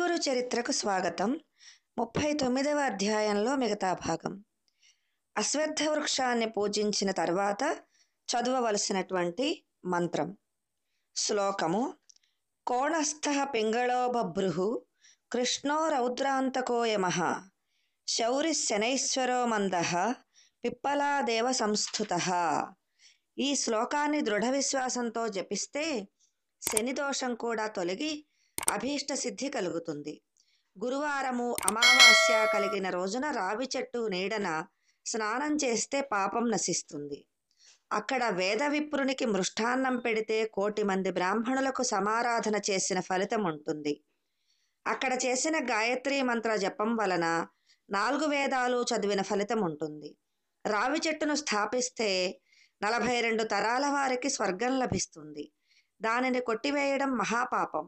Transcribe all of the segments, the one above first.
సద్గురు చరిత్రకు స్వాగతం ముప్పై తొమ్మిదవ అధ్యాయంలో మిగతా భాగం అశ్వత్థ వృక్షాన్ని పూజించిన తర్వాత చదవవలసినటువంటి మంత్రం శ్లోకము కోణస్థ పింగళో బభ్రుహు కృష్ణో రౌద్రాంతకో శౌరి శౌరిశనైశ్వరో మంద పిప్పలాదేవ సంస్థుత ఈ శ్లోకాన్ని దృఢ విశ్వాసంతో జపిస్తే శనిదోషం కూడా తొలగి అభీష్ట సిద్ధి కలుగుతుంది గురువారము అమావాస్య కలిగిన రోజున రావి చెట్టు నీడన స్నానం చేస్తే పాపం నశిస్తుంది అక్కడ వేద విప్రునికి మృష్టాన్నం పెడితే కోటి మంది బ్రాహ్మణులకు సమారాధన చేసిన ఫలితం ఉంటుంది అక్కడ చేసిన గాయత్రి మంత్ర జపం వలన నాలుగు వేదాలు చదివిన ఫలితం ఉంటుంది రావి చెట్టును స్థాపిస్తే నలభై రెండు తరాల వారికి స్వర్గం లభిస్తుంది దానిని కొట్టివేయడం మహాపాపం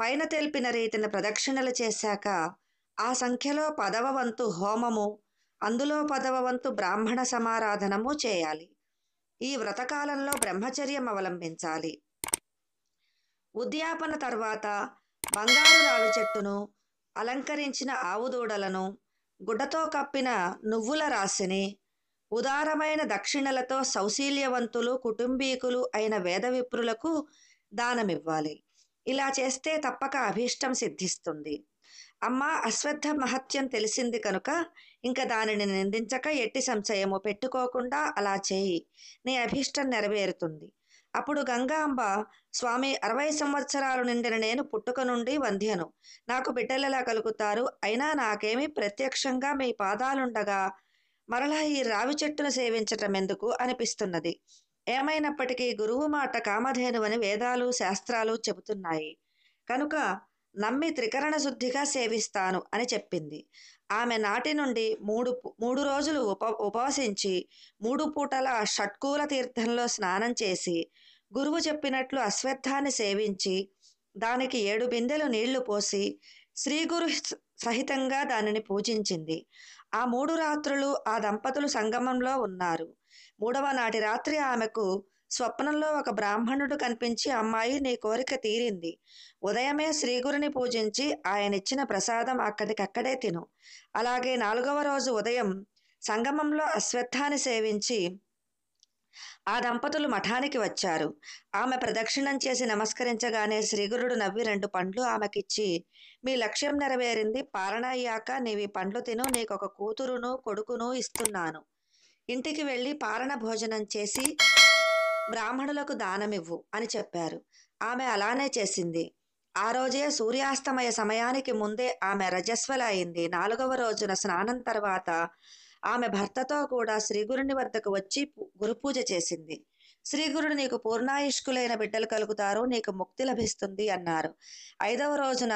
పైన తెలిపిన రీతిన ప్రదక్షిణలు చేశాక ఆ సంఖ్యలో పదవ వంతు హోమము అందులో పదవ వంతు బ్రాహ్మణ సమారాధనము చేయాలి ఈ వ్రతకాలంలో బ్రహ్మచర్యం అవలంబించాలి ఉద్యాపన తర్వాత బంగారు రావి చెట్టును అలంకరించిన ఆవు దూడలను గుడ్డతో కప్పిన నువ్వుల రాశిని ఉదారమైన దక్షిణలతో సౌశీల్యవంతులు కుటుంబీకులు అయిన విప్రులకు దానమివ్వాలి ఇలా చేస్తే తప్పక అభీష్టం సిద్ధిస్తుంది అమ్మ అశ్వద్ధ మహత్యం తెలిసింది కనుక ఇంకా దానిని నిందించక ఎట్టి సంశయము పెట్టుకోకుండా అలా చేయి నీ అభీష్టం నెరవేరుతుంది అప్పుడు గంగాంబ స్వామి అరవై సంవత్సరాలు నిండిన నేను పుట్టుక నుండి వంధ్యను నాకు బిడ్డలలా కలుగుతారు అయినా నాకేమి ప్రత్యక్షంగా మీ పాదాలుండగా మరలా ఈ రావి చెట్టును సేవించటం ఎందుకు అనిపిస్తున్నది ఏమైనప్పటికీ గురువు మాట కామధేనువని వేదాలు శాస్త్రాలు చెబుతున్నాయి కనుక నమ్మి త్రికరణ శుద్ధిగా సేవిస్తాను అని చెప్పింది ఆమె నాటి నుండి మూడు మూడు రోజులు ఉప ఉపవసించి మూడు పూటల షట్కూల తీర్థంలో స్నానం చేసి గురువు చెప్పినట్లు అశ్వత్థాన్ని సేవించి దానికి ఏడు బిందెలు నీళ్లు పోసి శ్రీగురు సహితంగా దానిని పూజించింది ఆ మూడు రాత్రులు ఆ దంపతులు సంగమంలో ఉన్నారు మూడవ నాటి రాత్రి ఆమెకు స్వప్నంలో ఒక బ్రాహ్మణుడు కనిపించి అమ్మాయి నీ కోరిక తీరింది ఉదయమే శ్రీగురిని పూజించి ఆయనిచ్చిన ప్రసాదం అక్కడికక్కడే తిను అలాగే నాలుగవ రోజు ఉదయం సంగమంలో అశ్వత్థాన్ని సేవించి ఆ దంపతులు మఠానికి వచ్చారు ఆమె ప్రదక్షిణం చేసి నమస్కరించగానే శ్రీగురుడు నవ్వి రెండు పండ్లు ఆమెకిచ్చి మీ లక్ష్యం నెరవేరింది పాలన అయ్యాక నీవి పండ్లు తిను నీకొక కూతురును కొడుకును ఇస్తున్నాను ఇంటికి వెళ్ళి పారణ భోజనం చేసి బ్రాహ్మణులకు దానమివ్వు అని చెప్పారు ఆమె అలానే చేసింది ఆ రోజే సూర్యాస్తమయ సమయానికి ముందే ఆమె రజస్వల అయింది నాలుగవ రోజున స్నానం తర్వాత ఆమె భర్తతో కూడా శ్రీగురుని వద్దకు వచ్చి గురుపూజ చేసింది శ్రీగురుడు నీకు పూర్ణాయుష్కులైన బిడ్డలు కలుగుతారు నీకు ముక్తి లభిస్తుంది అన్నారు ఐదవ రోజున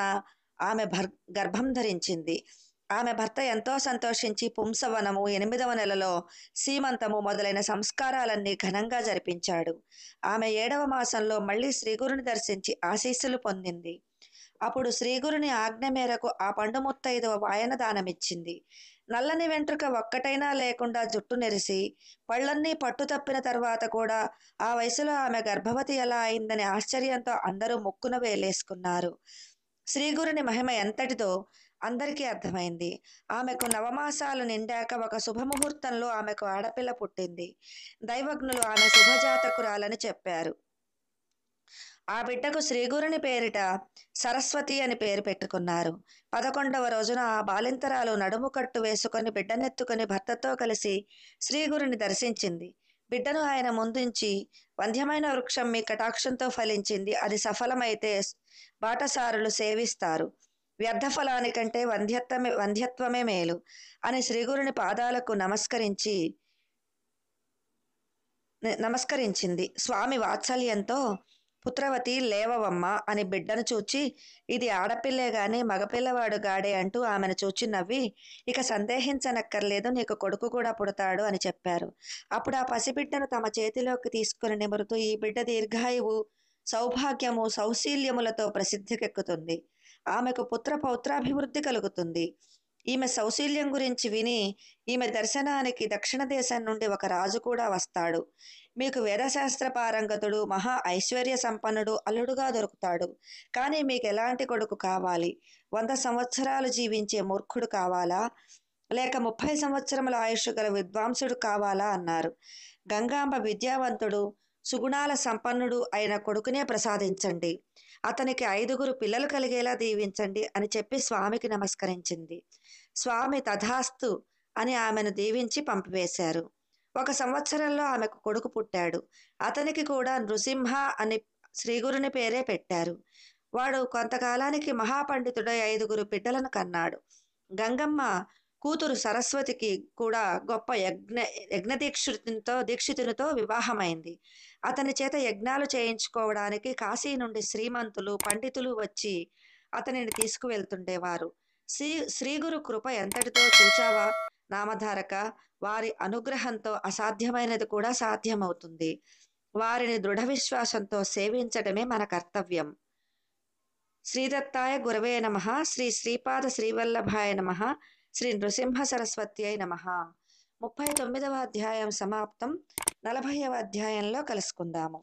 ఆమె భర్ గర్భం ధరించింది ఆమె భర్త ఎంతో సంతోషించి పుంసవనము ఎనిమిదవ నెలలో సీమంతము మొదలైన సంస్కారాలన్నీ ఘనంగా జరిపించాడు ఆమె ఏడవ మాసంలో మళ్ళీ శ్రీగురుని దర్శించి ఆశీస్సులు పొందింది అప్పుడు శ్రీగురుని ఆజ్ఞ మేరకు ఆ పండు ముత్తైదవ వాయన దానమిచ్చింది నల్లని వెంట్రుక ఒక్కటైనా లేకుండా జుట్టు నెరిసి పళ్ళన్నీ పట్టు తప్పిన తర్వాత కూడా ఆ వయసులో ఆమె గర్భవతి ఎలా అయిందని ఆశ్చర్యంతో అందరూ ముక్కున వేలేసుకున్నారు శ్రీగురుని మహిమ ఎంతటిదో అందరికీ అర్థమైంది ఆమెకు నవమాసాలు నిండాక ఒక శుభముహూర్తంలో ఆమెకు ఆడపిల్ల పుట్టింది దైవజ్ఞులు ఆమె శుభజాతకురాలని చెప్పారు ఆ బిడ్డకు శ్రీగురుని పేరిట సరస్వతి అని పేరు పెట్టుకున్నారు పదకొండవ రోజున ఆ బాలింతరాలు నడుము కట్టు వేసుకొని బిడ్డనెత్తుకొని భర్తతో కలిసి శ్రీగురుని దర్శించింది బిడ్డను ఆయన ముందుంచి వంధ్యమైన వృక్షం మీ కటాక్షంతో ఫలించింది అది సఫలమైతే బాటసారులు సేవిస్తారు వ్యర్థఫలానికంటే వంధ్యత్వమే వంధ్యత్వమే మేలు అని శ్రీగురుని పాదాలకు నమస్కరించి నమస్కరించింది స్వామి వాత్సల్యంతో పుత్రవతి లేవవమ్మ అని బిడ్డను చూచి ఇది ఆడపిల్లే గాని మగపిల్లవాడు గాడే అంటూ ఆమెను చూచి నవ్వి ఇక సందేహించనక్కర్లేదు నీకు కొడుకు కూడా పుడతాడు అని చెప్పారు అప్పుడు ఆ పసిబిడ్డను తమ చేతిలోకి తీసుకుని నిమురుతూ ఈ బిడ్డ దీర్ఘాయువు సౌభాగ్యము సౌశీల్యములతో ప్రసిద్ధికెక్కుతుంది ఆమెకు పుత్ర పౌత్రాభివృద్ధి కలుగుతుంది ఈమె సౌశీల్యం గురించి విని ఈమె దర్శనానికి దక్షిణ దేశం నుండి ఒక రాజు కూడా వస్తాడు మీకు వేదశాస్త్ర పారంగతుడు మహా ఐశ్వర్య సంపన్నుడు అల్లుడుగా దొరుకుతాడు కానీ మీకు ఎలాంటి కొడుకు కావాలి వంద సంవత్సరాలు జీవించే మూర్ఖుడు కావాలా లేక ముప్పై సంవత్సరముల ఆయుష్ గల విద్వాంసుడు కావాలా అన్నారు గంగాంబ విద్యావంతుడు సుగుణాల సంపన్నుడు అయిన కొడుకునే ప్రసాదించండి అతనికి ఐదుగురు పిల్లలు కలిగేలా దీవించండి అని చెప్పి స్వామికి నమస్కరించింది స్వామి తథాస్తు అని ఆమెను దీవించి పంపివేశారు ఒక సంవత్సరంలో ఆమెకు కొడుకు పుట్టాడు అతనికి కూడా నృసింహ అని శ్రీగురుని పేరే పెట్టారు వాడు కొంతకాలానికి మహాపండితుడై ఐదుగురు బిడ్డలను కన్నాడు గంగమ్మ కూతురు సరస్వతికి కూడా గొప్ప యజ్ఞ యజ్ఞదీక్షితునితో దీక్షితునితో వివాహమైంది అతని చేత యజ్ఞాలు చేయించుకోవడానికి కాశీ నుండి శ్రీమంతులు పండితులు వచ్చి అతనిని తీసుకువెళ్తుండేవారు శ్రీ శ్రీగురు కృప ఎంతటితో చూచావా నామధారక వారి అనుగ్రహంతో అసాధ్యమైనది కూడా సాధ్యమవుతుంది వారిని దృఢ విశ్వాసంతో సేవించడమే మన కర్తవ్యం శ్రీదత్తాయ గురవే నమ శ్రీ శ్రీపాద శ్రీవల్లభాయ నమ శ్రీ నృసింహ అయి నమ ముప్పై తొమ్మిదవ అధ్యాయం సమాప్తం నలభైవ అధ్యాయంలో కలుసుకుందాము